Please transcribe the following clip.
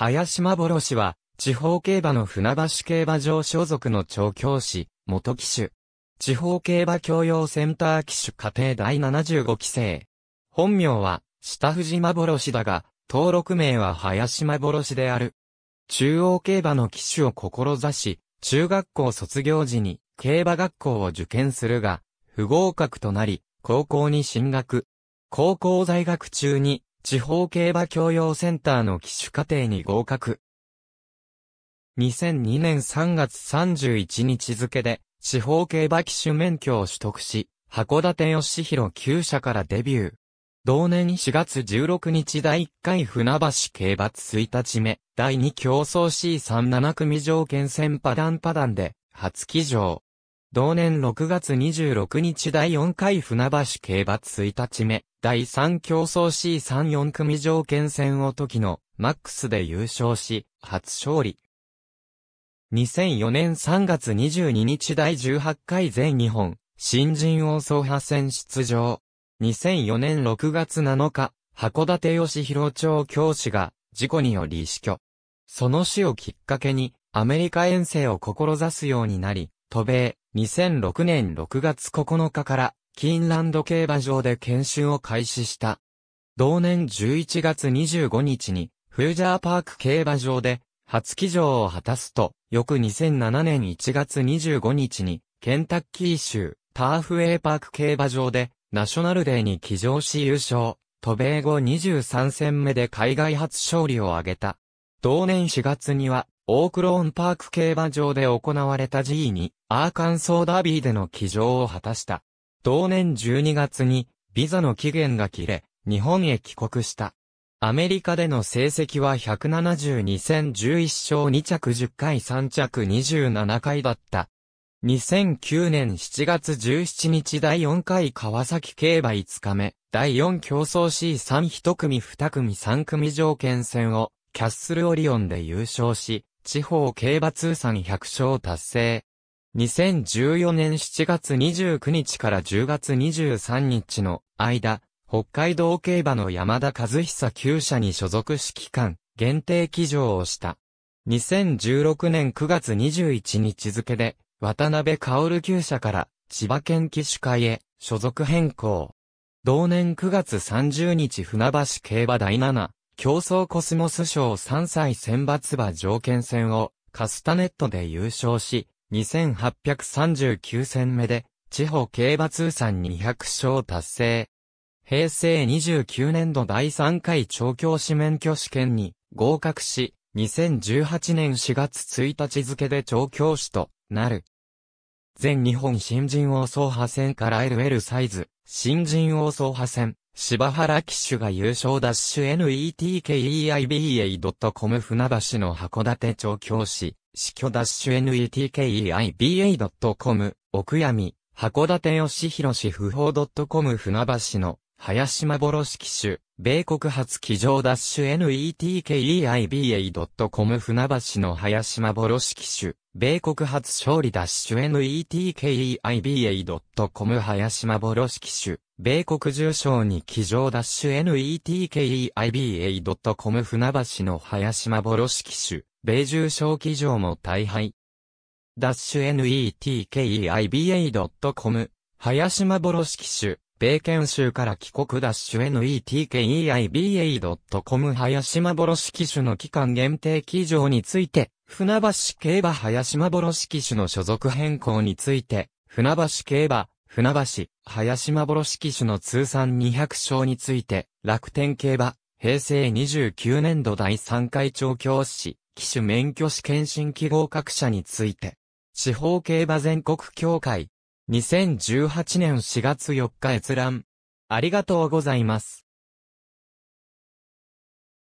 林幻は、地方競馬の船橋競馬場所属の調教師、元騎手。地方競馬教養センター騎手家庭第75期生。本名は、下藤幻だが、登録名は林幻である。中央競馬の騎手を志し、中学校卒業時に競馬学校を受験するが、不合格となり、高校に進学。高校在学中に地方競馬教養センターの騎手課程に合格。2002年3月31日付で、地方競馬騎手免許を取得し、函館義弘9社からデビュー。同年4月16日第1回船橋競馬1日目、第2競争 C37 組条件戦パダンパダンで、初騎乗。同年6月26日第4回船橋競馬1日目、第3競争 C34 組条件戦を時のマックスで優勝し、初勝利。2004年3月22日第18回全日本、新人王総派戦出場。2004年6月7日、函館吉弘町教師が事故により死去。その死をきっかけにアメリカ遠征を志すようになり、渡米、2006年6月9日から、キーンランド競馬場で研修を開始した。同年11月25日に、フュージャーパーク競馬場で、初騎乗を果たすと、翌2007年1月25日に、ケンタッキー州、ターフウェイパーク競馬場で、ナショナルデーに騎乗し優勝、渡米後23戦目で海外初勝利を挙げた。同年4月には、オークローンパーク競馬場で行われた G2 アーカンソーダービーでの騎乗を果たした。同年12月にビザの期限が切れ、日本へ帰国した。アメリカでの成績は172戦11勝2着10回3着27回だった。2009年7月17日第4回川崎競馬5日目、第4競争 C31 組2組3組条件戦を、キャッスルオリオンで優勝し、地方競馬通算100勝達成。2014年7月29日から10月23日の間、北海道競馬の山田和久厩舎に所属し期間、限定騎乗をした。2016年9月21日付で、渡辺薫厩舎から千葉県騎手会へ所属変更。同年9月30日船橋競馬第7、競争コスモス賞3歳選抜馬条件戦をカスタネットで優勝し、2839戦目で地方競馬通算200勝達成。平成29年度第3回調教師免許試験に合格し、2018年4月1日付で調教師となる。全日本新人王総派戦から LL サイズ、新人王総派戦、柴原騎手が優勝ダッシュ netkeiba.com 船橋の函館調教師、死去ダッシュ netkeiba.com、奥闇、函館吉弘氏不法 .com 船橋の、林幻騎手、米国初騎乗ダッシュ netkeiba.com 船橋の林幻騎手、米国初勝利ダッシュ netkeiba.com 林幻騎手、米国重賞に騎乗ダッシュ netkeiba.com 船橋の林幻騎手、米重賞騎乗も大敗。ダッシュ netkeiba.com、林幻騎手、米研修から帰国ダッシュ netkeiba.com 林幻騎手の期間限定騎乗について、船橋競馬林幻騎手の所属変更について、船橋競馬、船橋、林幻騎手の通算200勝について、楽天競馬、平成29年度第3回調教師、騎手免許試験新規合格者について、地方競馬全国協会、2018年4月4日閲覧。ありがとうございます。